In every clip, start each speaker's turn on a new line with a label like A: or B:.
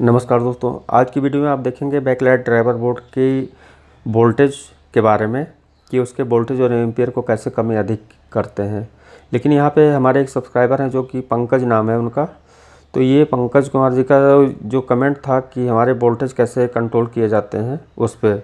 A: नमस्कार दोस्तों आज की वीडियो में आप देखेंगे बैकलाइट ड्राइवर बोर्ड की वोल्टेज के बारे में कि उसके वोल्टेज और एम्पियर को कैसे कम या अधिक करते हैं लेकिन यहाँ पे हमारे एक सब्सक्राइबर हैं जो कि पंकज नाम है उनका तो ये पंकज कुमार जी का जो कमेंट था कि हमारे वोल्टेज कैसे कंट्रोल किए जाते हैं उस पर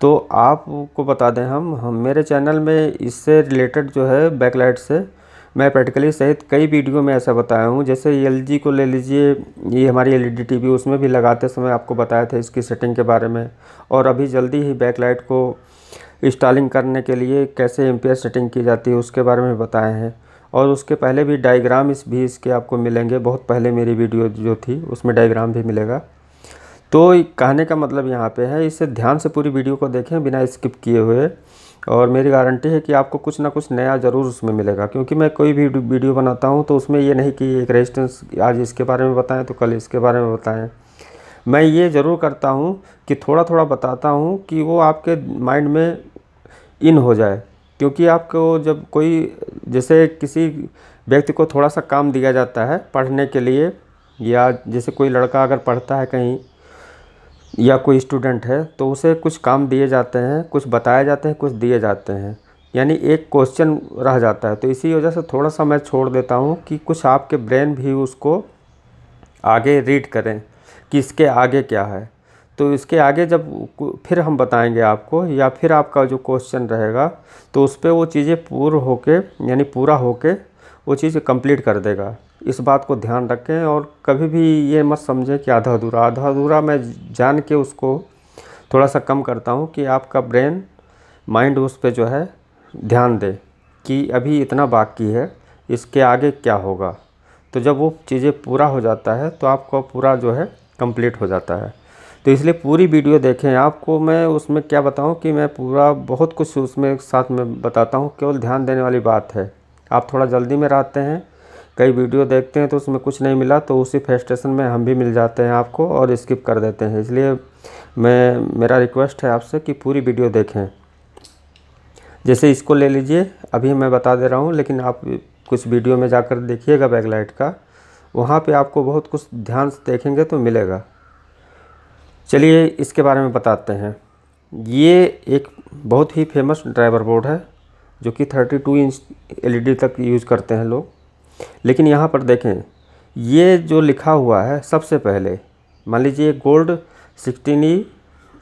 A: तो आपको बता दें हम, हम मेरे चैनल में इससे रिलेटेड जो है बैकलाइट से मैं प्रैक्टिकली सहित कई वीडियो में ऐसा बताया हूँ जैसे एल को ले लीजिए ये हमारी एल ई टीवी उसमें भी लगाते समय आपको बताया था इसकी सेटिंग के बारे में और अभी जल्दी ही बैकलाइट को इंस्टॉलिंग करने के लिए कैसे एम सेटिंग की जाती है उसके बारे में बताए हैं और उसके पहले भी डायग्राम इस भी इसके आपको मिलेंगे बहुत पहले मेरी वीडियो जो थी उसमें डायग्राम भी मिलेगा तो कहने का मतलब यहाँ पे है इसे ध्यान से पूरी वीडियो को देखें बिना स्किप किए हुए और मेरी गारंटी है कि आपको कुछ ना कुछ नया ज़रूर उसमें मिलेगा क्योंकि मैं कोई भी वीडियो बनाता हूँ तो उसमें ये नहीं कि एक रेजिस्टेंस आज इसके बारे में बताएं तो कल इसके बारे में बताएं मैं ये ज़रूर करता हूँ कि थोड़ा थोड़ा बताता हूँ कि वो आपके माइंड में इन हो जाए क्योंकि आपको जब कोई जैसे किसी व्यक्ति को थोड़ा सा काम दिया जाता है पढ़ने के लिए या जैसे कोई लड़का अगर पढ़ता है कहीं या कोई स्टूडेंट है तो उसे कुछ काम दिए जाते हैं कुछ बताए जाते हैं कुछ दिए जाते हैं यानी एक क्वेश्चन रह जाता है तो इसी वजह से थोड़ा सा मैं छोड़ देता हूँ कि कुछ आपके ब्रेन भी उसको आगे रीड करें कि इसके आगे क्या है तो इसके आगे जब फिर हम बताएंगे आपको या फिर आपका जो क्वेश्चन रहेगा तो उस पर वो चीज़ें पूर्ण होके यानी पूरा होके वो चीज़ कंप्लीट कर देगा इस बात को ध्यान रखें और कभी भी ये मत समझें कि आधा अधूरा आधा अधूरा मैं जान के उसको थोड़ा सा कम करता हूँ कि आपका ब्रेन माइंड उस पर जो है ध्यान दे कि अभी इतना बाकी है इसके आगे क्या होगा तो जब वो चीज़ें पूरा हो जाता है तो आपका पूरा जो है कंप्लीट हो जाता है तो इसलिए पूरी वीडियो देखें आपको मैं उसमें क्या बताऊं कि मैं पूरा बहुत कुछ उसमें साथ में बताता हूं केवल ध्यान देने वाली बात है आप थोड़ा जल्दी में रहते हैं कई वीडियो देखते हैं तो उसमें कुछ नहीं मिला तो उसी फेस्टेशन में हम भी मिल जाते हैं आपको और स्किप कर देते हैं इसलिए मैं मेरा रिक्वेस्ट है आपसे कि पूरी वीडियो देखें जैसे इसको ले लीजिए अभी मैं बता दे रहा हूँ लेकिन आप कुछ वीडियो में जाकर देखिएगा बैकलाइट का वहाँ पे आपको बहुत कुछ ध्यान से देखेंगे तो मिलेगा चलिए इसके बारे में बताते हैं ये एक बहुत ही फेमस ड्राइवर बोर्ड है जो कि 32 इंच एलईडी तक यूज़ करते हैं लोग लेकिन यहाँ पर देखें ये जो लिखा हुआ है सबसे पहले मान लीजिए गोल्ड सिक्सटीन ई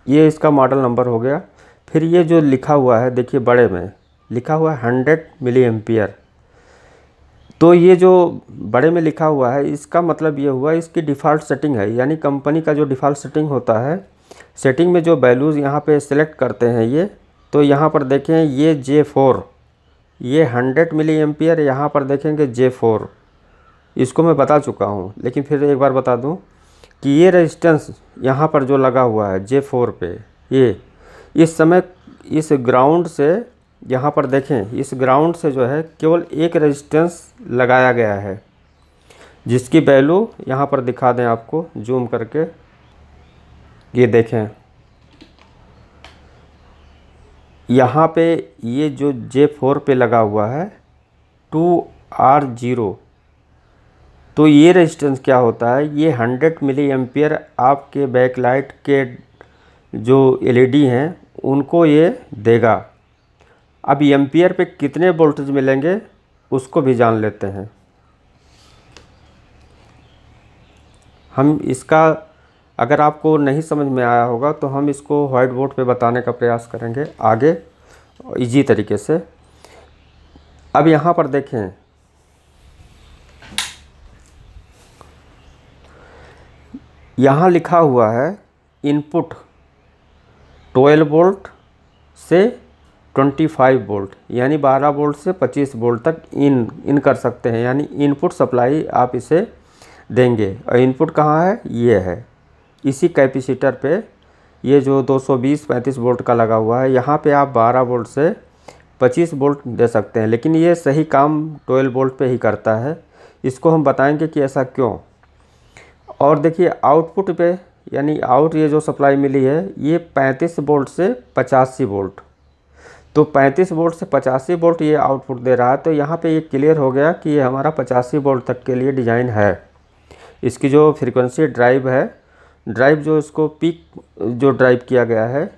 A: ये इसका मॉडल नंबर हो गया फिर ये जो लिखा हुआ है देखिए बड़े में लिखा हुआ है हंड्रेड मिली एम्पियर तो ये जो बड़े में लिखा हुआ है इसका मतलब ये हुआ इसकी डिफ़ॉल्ट सेटिंग है यानी कंपनी का जो डिफ़ॉल्ट सेटिंग होता है सेटिंग में जो वैल्यूज़ यहाँ पे सेलेक्ट करते हैं ये तो यहाँ पर देखें ये जे फोर ये 100 मिली एम्पियर यहाँ पर देखेंगे जे फोर इसको मैं बता चुका हूँ लेकिन फिर एक बार बता दूँ कि ये रेजिस्टेंस यहाँ पर जो लगा हुआ है जे फोर पे ये इस समय इस ग्राउंड से यहाँ पर देखें इस ग्राउंड से जो है केवल एक रेजिस्टेंस लगाया गया है जिसकी वैल्यू यहाँ पर दिखा दें आपको जूम करके ये देखें यहाँ पे ये जो जे फोर पे लगा हुआ है टू आर ज़ीरो तो ये रेजिस्टेंस क्या होता है ये 100 मिली एम्पियर आपके बैकलाइट के जो एलईडी e हैं उनको ये देगा अब एम्पियर पे कितने वोल्टेज मिलेंगे उसको भी जान लेते हैं हम इसका अगर आपको नहीं समझ में आया होगा तो हम इसको वाइट बोर्ड पे बताने का प्रयास करेंगे आगे इजी तरीके से अब यहाँ पर देखें यहाँ लिखा हुआ है इनपुट 12 वोल्ट से 25 वोल्ट यानी 12 वोल्ट से 25 वोल्ट तक इन इन कर सकते हैं यानी इनपुट सप्लाई आप इसे देंगे और इनपुट कहाँ है ये है इसी कैपेसिटर पे ये जो 220 35 वोल्ट का लगा हुआ है यहाँ पे आप 12 वोल्ट से 25 वोल्ट दे सकते हैं लेकिन ये सही काम 12 वोल्ट पे ही करता है इसको हम बताएंगे कि ऐसा क्यों और देखिए आउटपुट पे यानी आउट ये जो सप्लाई मिली है ये 35 वोल्ट से पचासी वोल्ट तो 35 वोल्ट से पचासी वोल्ट ये आउटपुट दे रहा है तो यहाँ पे ये क्लियर हो गया कि ये हमारा पचासी वोल्ट तक के लिए डिज़ाइन है इसकी जो फ्रीक्वेंसी ड्राइव है ड्राइव जो इसको पीक जो ड्राइव किया गया है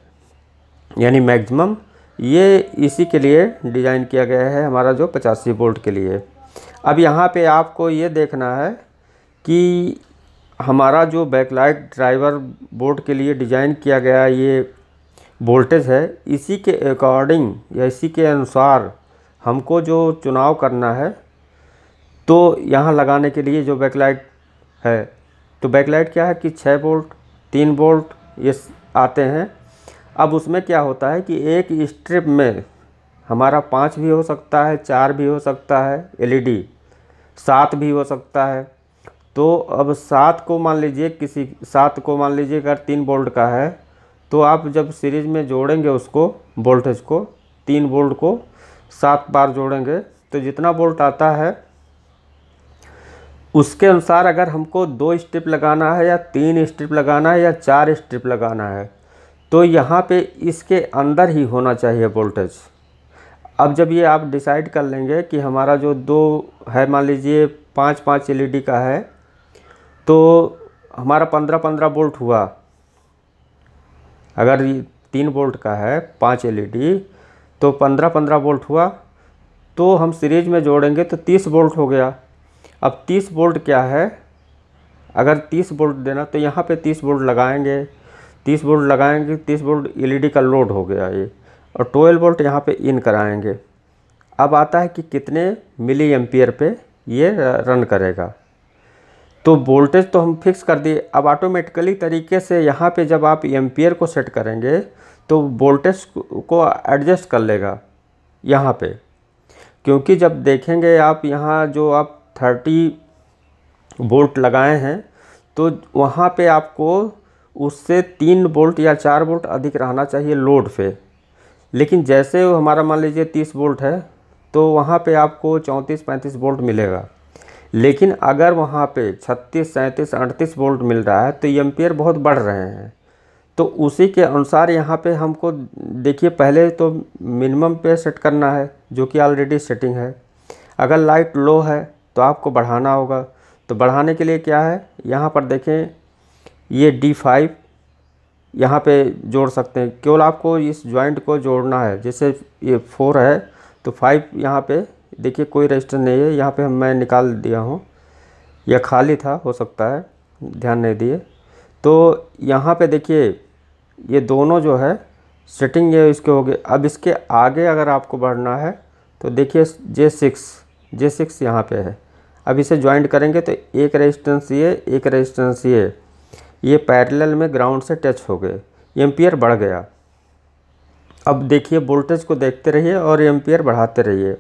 A: यानी मैक्सिमम ये इसी के लिए डिज़ाइन किया गया है हमारा जो पचासी वोल्ट के लिए अब यहाँ पे आपको ये देखना है कि हमारा जो बैकलाइट ड्राइवर बोर्ड के लिए डिज़ाइन किया गया ये वोल्टेज है इसी के अकॉर्डिंग या इसी के अनुसार हमको जो चुनाव करना है तो यहाँ लगाने के लिए जो बैकलाइट है तो बैकलाइट क्या है कि छः वोल्ट तीन वोल्ट ये आते हैं अब उसमें क्या होता है कि एक स्ट्रिप में हमारा पाँच भी हो सकता है चार भी हो सकता है एलईडी सात भी हो सकता है तो अब सात को मान लीजिए किसी सात को मान लीजिए अगर तीन वोल्ट का है तो आप जब सीरीज में जोड़ेंगे उसको वोल्टेज को तीन वोल्ट को सात बार जोड़ेंगे तो जितना वोल्ट आता है उसके अनुसार अगर हमको दो स्ट्रिप लगाना है या तीन स्ट्रिप लगाना है या चार स्ट्रिप लगाना है तो यहाँ पे इसके अंदर ही होना चाहिए वोल्टेज अब जब ये आप डिसाइड कर लेंगे कि हमारा जो दो है मान लीजिए पाँच पाँच एल का है तो हमारा पंद्रह पंद्रह वोल्ट हुआ अगर तीन वोल्ट का है पाँच एल तो पंद्रह पंद्रह वोल्ट हुआ तो हम सीरीज में जोड़ेंगे तो तीस वोल्ट हो गया अब 30 वोल्ट क्या है अगर 30 वोल्ट देना तो यहाँ पे 30 वोल्ट लगाएंगे 30 वोल्ट लगाएंगे 30 वोल्ट एलईडी का लोड हो गया ये और 12 वोल्ट यहाँ पे इन कराएंगे अब आता है कि कितने मिली एम्पियर पे ये रन करेगा तो वोल्टेज तो हम फिक्स कर दिए अब ऑटोमेटिकली तरीके से यहाँ पे जब आप एम्पियर को सेट करेंगे तो वोल्टेज को एडजस्ट कर लेगा यहाँ पे क्योंकि जब देखेंगे आप यहाँ जो आप थर्टी बोल्ट लगाए हैं तो वहाँ पे आपको उससे तीन बोल्ट या चार बोल्ट अधिक रहना चाहिए लोड पे लेकिन जैसे हमारा मान लीजिए तीस बोल्ट है तो वहाँ पे आपको चौंतीस पैंतीस बोल्ट मिलेगा लेकिन अगर वहाँ पे छत्तीस सैंतीस अड़तीस बोल्ट मिल रहा है तो एम्पियर बहुत बढ़ रहे हैं तो उसी के अनुसार यहाँ पे हमको देखिए पहले तो मिनिमम पे सेट करना है जो कि ऑलरेडी सेटिंग है अगर लाइट लो है तो आपको बढ़ाना होगा तो बढ़ाने के लिए क्या है यहाँ पर देखें ये डी फाइव यहाँ पर जोड़ सकते हैं केवल आपको इस ज्वाइंट को जोड़ना है जैसे ये फोर है तो फाइव यहाँ पे देखिए कोई रजिस्टर नहीं है यहाँ पे हम मैं निकाल दिया हूँ यह खाली था हो सकता है ध्यान नहीं दिए तो यहाँ पे देखिए ये दोनों जो है सेटिंग ये इसके हो गए अब इसके आगे अगर आपको बढ़ना है तो देखिए जे सिक्स जे सिक्स यहाँ पर है अब इसे ज्वाइंट करेंगे तो एक रेजिस्टेंस ये एक रेजिस्टेंस ये ये पैरेलल में ग्राउंड से टच हो गए एम्पियर बढ़ गया अब देखिए वोल्टेज को देखते रहिए और एम्पियर बढ़ाते रहिए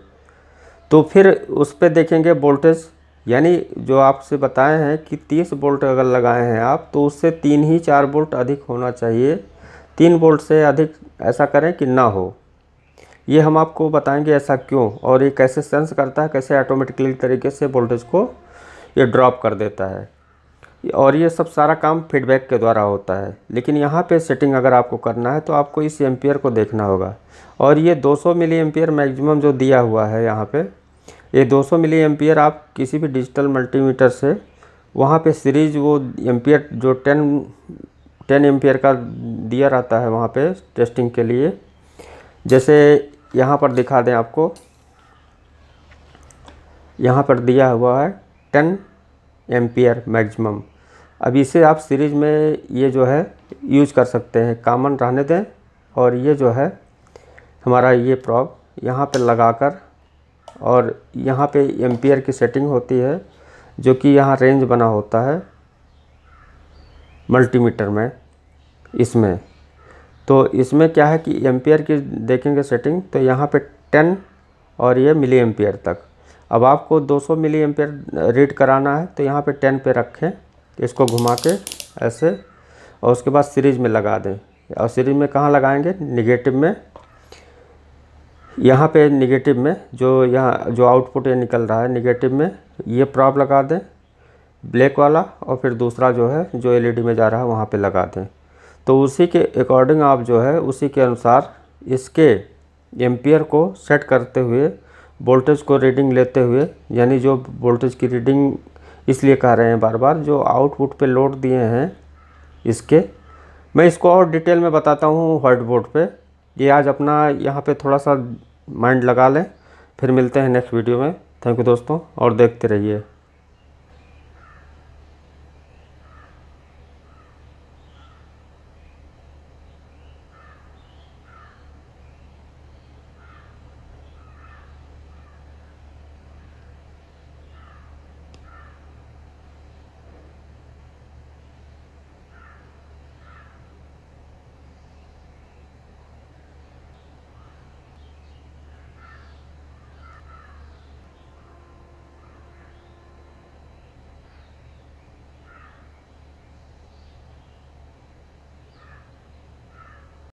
A: तो फिर उस पर देखेंगे वोल्टेज यानी जो आपसे बताए हैं कि 30 वोल्ट अगर लगाए हैं आप तो उससे तीन ही चार वोल्ट अधिक होना चाहिए तीन वोल्ट से अधिक ऐसा करें कि ना हो ये हम आपको बताएंगे ऐसा क्यों और ये कैसे सेंस करता है कैसे ऑटोमेटिकली तरीके से वोल्टेज को ये ड्रॉप कर देता है और ये सब सारा काम फीडबैक के द्वारा होता है लेकिन यहाँ पे सेटिंग अगर आपको करना है तो आपको इस एम्पियर को देखना होगा और ये 200 मिली एम्पियर मैगजिमम जो दिया हुआ है यहाँ पे ये 200 मिली एम्पियर आप किसी भी डिजिटल मल्टीमीटर से वहाँ पे सीरीज वो एम्पियर जो 10 10 एम्पियर का दिया रहता है वहाँ पे टेस्टिंग के लिए जैसे यहाँ पर दिखा दें आपको यहाँ पर दिया हुआ है टेन एम्पियर मैक्सिमम अब इसे आप सीरीज में ये जो है यूज कर सकते हैं कामन रहने दें और ये जो है हमारा ये प्रॉब यहाँ पे लगाकर और यहाँ पे एम्पियर की सेटिंग होती है जो कि यहाँ रेंज बना होता है मल्टीमीटर में इसमें तो इसमें क्या है कि एम्पियर की देखेंगे सेटिंग तो यहाँ पे 10 और ये मिली एम्पियर तक अब आपको 200 मिली एम्पियर रीड कराना है तो यहाँ पे 10 पे रखें इसको घुमा के ऐसे और उसके बाद सीरीज में लगा दें और सीरीज में कहाँ लगाएंगे निगेटिव में यहाँ पे निगेटिव में जो यहाँ जो आउटपुट ये निकल रहा है निगेटिव में ये प्रॉप लगा दें ब्लैक वाला और फिर दूसरा जो है जो एलईडी में जा रहा है वहाँ पे लगा दें तो उसी के अकॉर्डिंग आप जो है उसी के अनुसार इसके एम्पियर को सेट करते हुए वोल्टेज को रीडिंग लेते हुए यानी जो वोल्टेज की रीडिंग इसलिए कह रहे हैं बार बार जो आउटपुट पे लोड दिए हैं इसके मैं इसको और डिटेल में बताता हूँ व्हाइट बोर्ड पर ये आज अपना यहाँ पे थोड़ा सा माइंड लगा लें फिर मिलते हैं नेक्स्ट वीडियो में थैंक यू दोस्तों और देखते रहिए